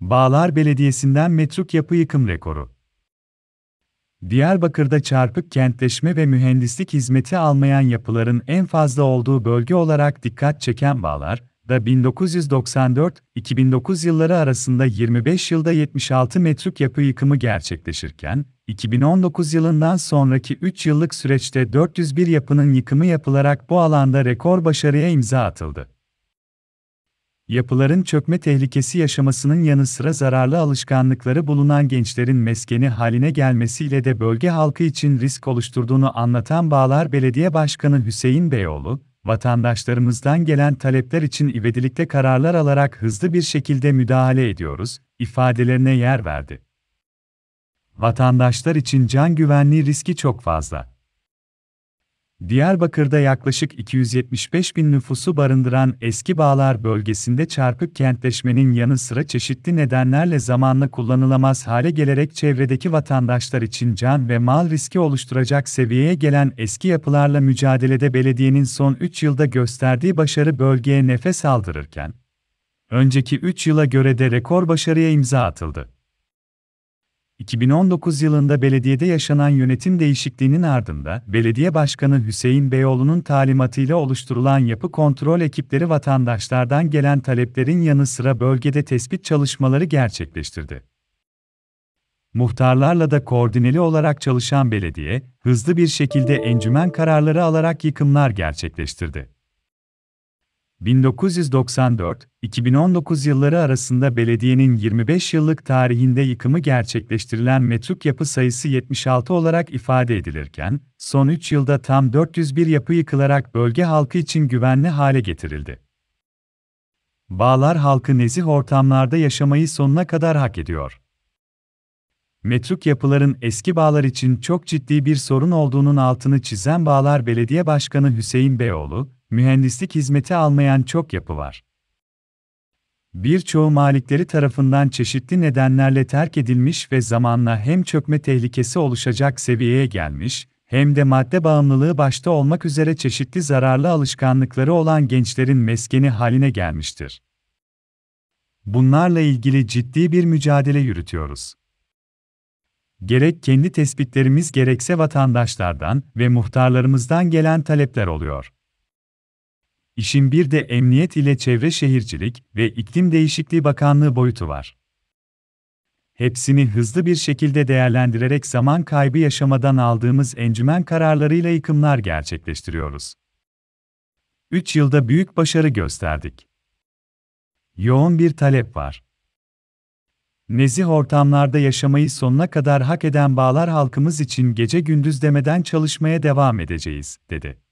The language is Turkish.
Bağlar Belediyesi'nden metruk yapı yıkım rekoru. Diyarbakır'da çarpık kentleşme ve mühendislik hizmeti almayan yapıların en fazla olduğu bölge olarak dikkat çeken Bağlar, da 1994-2009 yılları arasında 25 yılda 76 metruk yapı yıkımı gerçekleşirken, 2019 yılından sonraki 3 yıllık süreçte 401 yapının yıkımı yapılarak bu alanda rekor başarıya imza atıldı yapıların çökme tehlikesi yaşamasının yanı sıra zararlı alışkanlıkları bulunan gençlerin meskeni haline gelmesiyle de bölge halkı için risk oluşturduğunu anlatan Bağlar Belediye Başkanı Hüseyin Beyoğlu, vatandaşlarımızdan gelen talepler için ivedilikle kararlar alarak hızlı bir şekilde müdahale ediyoruz, ifadelerine yer verdi. Vatandaşlar için can güvenliği riski çok fazla. Diyarbakır'da yaklaşık 275 bin nüfusu barındıran eski bağlar bölgesinde çarpık kentleşmenin yanı sıra çeşitli nedenlerle zamanla kullanılamaz hale gelerek çevredeki vatandaşlar için can ve mal riski oluşturacak seviyeye gelen eski yapılarla mücadelede belediyenin son 3 yılda gösterdiği başarı bölgeye nefes aldırırken, önceki 3 yıla göre de rekor başarıya imza atıldı. 2019 yılında belediyede yaşanan yönetim değişikliğinin ardında belediye başkanı Hüseyin Beyoğlu'nun talimatıyla oluşturulan yapı kontrol ekipleri vatandaşlardan gelen taleplerin yanı sıra bölgede tespit çalışmaları gerçekleştirdi. Muhtarlarla da koordineli olarak çalışan belediye, hızlı bir şekilde encümen kararları alarak yıkımlar gerçekleştirdi. 1994-2019 yılları arasında belediyenin 25 yıllık tarihinde yıkımı gerçekleştirilen metruk yapı sayısı 76 olarak ifade edilirken, son 3 yılda tam 401 yapı yıkılarak bölge halkı için güvenli hale getirildi. Bağlar halkı nezih ortamlarda yaşamayı sonuna kadar hak ediyor. Metruk yapıların eski bağlar için çok ciddi bir sorun olduğunun altını çizen Bağlar Belediye Başkanı Hüseyin Beyoğlu, mühendislik hizmeti almayan çok yapı var. Birçoğu malikleri tarafından çeşitli nedenlerle terk edilmiş ve zamanla hem çökme tehlikesi oluşacak seviyeye gelmiş, hem de madde bağımlılığı başta olmak üzere çeşitli zararlı alışkanlıkları olan gençlerin meskeni haline gelmiştir. Bunlarla ilgili ciddi bir mücadele yürütüyoruz. Gerek kendi tespitlerimiz gerekse vatandaşlardan ve muhtarlarımızdan gelen talepler oluyor. İşin bir de Emniyet ile Çevre Şehircilik ve iklim Değişikliği Bakanlığı boyutu var. Hepsini hızlı bir şekilde değerlendirerek zaman kaybı yaşamadan aldığımız encümen kararlarıyla yıkımlar gerçekleştiriyoruz. 3 yılda büyük başarı gösterdik. Yoğun bir talep var. Nezih ortamlarda yaşamayı sonuna kadar hak eden bağlar halkımız için gece gündüz demeden çalışmaya devam edeceğiz, dedi.